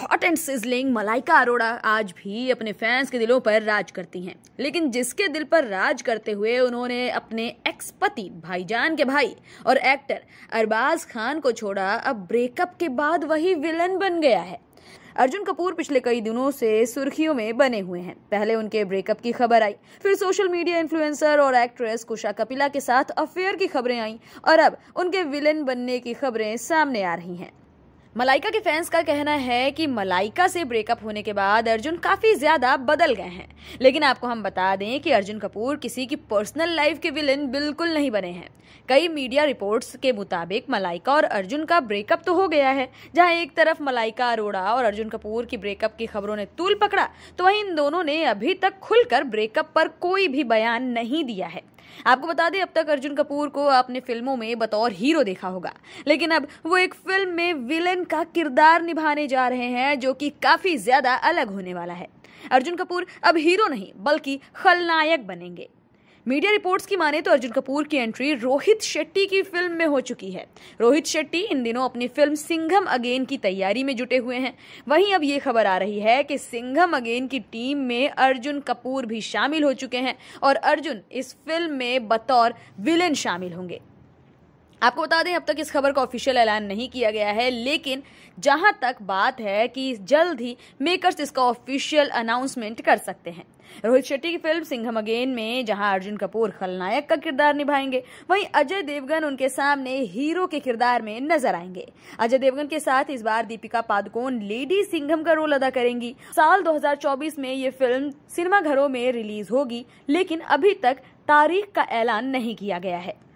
hot and sizzling Malaika Arora आज भी अपने फैंस के दिलों पर राज करती हैं लेकिन जिसके दिल पर राज करते हुए उन्होंने अपने एक्स पति भाईजान के भाई और एक्टर अरबाज खान को छोड़ा अब ब्रेकअप के बाद वही विलन बन गया है अर्जुन कपूर पिछले कई दिनों से सुर्खियों में बने हुए हैं पहले उनके ब्रेकअप की खबर आई फिर सोशल मीडिया इन्फ्लुएंसर और एक्ट्रेस कुशा कपिला के साथ अफेयर की खबरें आई और अब उनके विलेन बनने की खबरें सामने आ रही हैं मलाइका के फैंस का कहना है कि मलाइका से ब्रेकअप होने के बाद अर्जुन काफ़ी ज़्यादा बदल गए हैं लेकिन आपको हम बता दें कि अर्जुन कपूर किसी की पर्सनल लाइफ के विलेन बिल्कुल नहीं बने हैं कई मीडिया रिपोर्ट्स के मुताबिक मलाइका और अर्जुन का ब्रेकअप तो हो गया है जहां एक तरफ मलाइका अरोड़ा और अर्जुन कपूर की ब्रेकअप की खबरों ने तूल पकड़ा तो वहीं इन दोनों ने अभी तक खुलकर ब्रेकअप पर कोई भी बयान नहीं दिया है आपको बता दें अब तक अर्जुन कपूर को आपने फिल्मों में बतौर हीरो देखा होगा लेकिन अब वो एक फिल्म में विलेन का किरदार निभाने जा रहे हैं जो कि काफी ज्यादा अलग होने वाला है अर्जुन कपूर अब हीरो नहीं बल्कि खलनायक बनेंगे मीडिया रिपोर्ट्स की माने तो अर्जुन कपूर की एंट्री रोहित शेट्टी की फिल्म में हो चुकी है रोहित शेट्टी इन दिनों अपनी फिल्म सिंघम अगेन की तैयारी में जुटे हुए हैं वहीं अब ये खबर आ रही है कि सिंघम अगेन की टीम में अर्जुन कपूर भी शामिल हो चुके हैं और अर्जुन इस फिल्म में बतौर विलेन शामिल होंगे आपको बता दें अब तक इस खबर का ऑफिशियल ऐलान नहीं किया गया है लेकिन जहां तक बात है कि जल्द ही मेकर्स इसका ऑफिशियल अनाउंसमेंट कर सकते हैं रोहित शेट्टी की फिल्म सिंघम अगेन में जहां अर्जुन कपूर खलनायक का किरदार निभाएंगे वहीं अजय देवगन उनके सामने हीरो के किरदार में नजर आएंगे अजय देवगन के साथ इस बार दीपिका पादुकोण लेडी सिंघम का रोल अदा करेंगी साल 2024 में ये फिल्म सिनेमाघरों में रिलीज होगी लेकिन अभी तक तारीख का ऐलान नहीं किया गया है